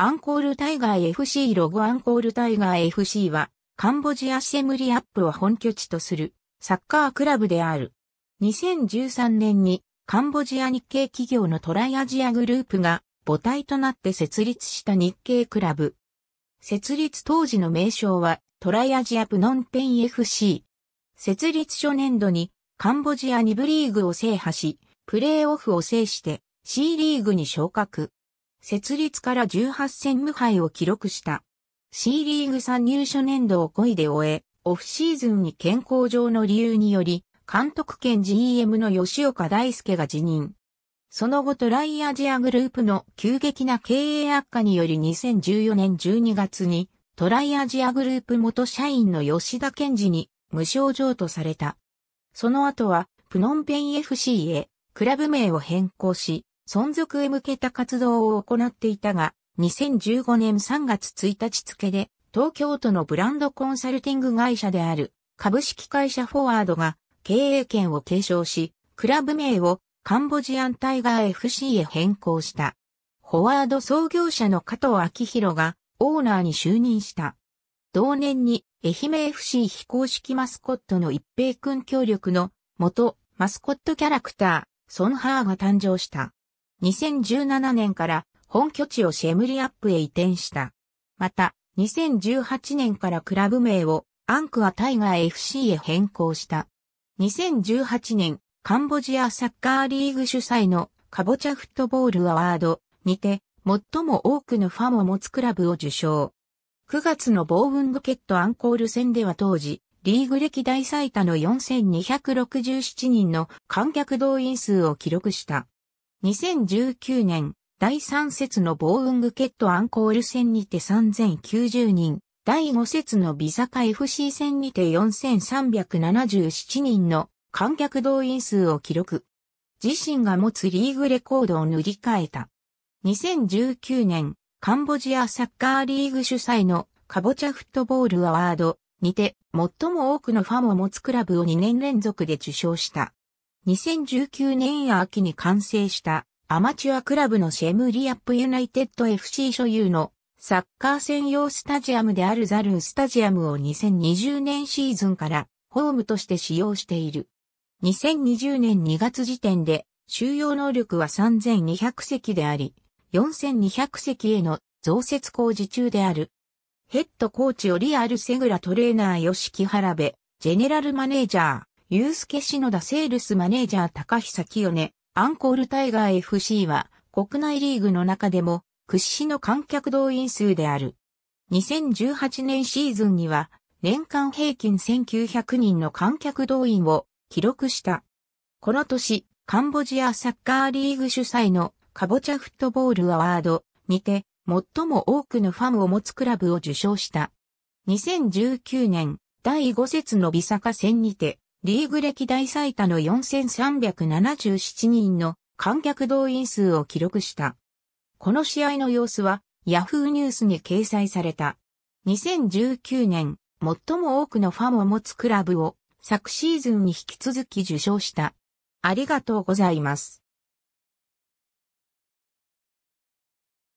アンコールタイガー FC ロゴアンコールタイガー FC は、カンボジアセムリアップを本拠地とするサッカークラブである。2013年にカンボジア日系企業のトライアジアグループが母体となって設立した日系クラブ。設立当時の名称はトライアジアプノンペン FC。設立初年度にカンボジア2部リーグを制覇し、プレーオフを制して C リーグに昇格。設立から18戦無敗を記録した。C リーグ参入初年度を5位で終え、オフシーズンに健康上の理由により、監督兼 GM の吉岡大輔が辞任。その後トライアジアグループの急激な経営悪化により2014年12月にトライアジアグループ元社員の吉田健二に無償状とされた。その後はプノンペン FC へクラブ名を変更し、存続へ向けた活動を行っていたが、2015年3月1日付で、東京都のブランドコンサルティング会社である、株式会社フォワードが経営権を継承し、クラブ名をカンボジアンタイガー FC へ変更した。フォワード創業者の加藤昭弘がオーナーに就任した。同年に愛媛 FC 非公式マスコットの一平君協力の元マスコットキャラクター、ソンハーが誕生した。2017年から本拠地をシェムリアップへ移転した。また、2018年からクラブ名をアンクアタイガー FC へ変更した。2018年、カンボジアサッカーリーグ主催のカボチャフットボールアワードにて、最も多くのファンを持つクラブを受賞。9月のボーウングケットアンコール戦では当時、リーグ歴代最多の4267人の観客動員数を記録した。2019年、第3節のボーウングケットアンコール戦にて3090人、第5節のビザカ FC 戦にて4377人の観客動員数を記録。自身が持つリーグレコードを塗り替えた。2019年、カンボジアサッカーリーグ主催のカボチャフットボールアワードにて最も多くのファンを持つクラブを2年連続で受賞した。2019年秋に完成したアマチュアクラブのシェムリアップユナイテッド FC 所有のサッカー専用スタジアムであるザルースタジアムを2020年シーズンからホームとして使用している。2020年2月時点で収容能力は3200席であり、4200席への増設工事中である。ヘッドコーチオリアルセグラトレーナー吉木原部、ジェネラルマネージャー、ユースケシノダ・セールスマネージャー高久清音、アンコールタイガー FC は国内リーグの中でも屈指の観客動員数である。2018年シーズンには年間平均1900人の観客動員を記録した。この年、カンボジアサッカーリーグ主催のカボチャフットボールアワードにて最も多くのファンを持つクラブを受賞した。2019年第5節のビサカ戦にてリーグ歴代最多の4377人の観客動員数を記録した。この試合の様子は Yahoo ニュースに掲載された。2019年、最も多くのファンを持つクラブを昨シーズンに引き続き受賞した。ありがとうございます。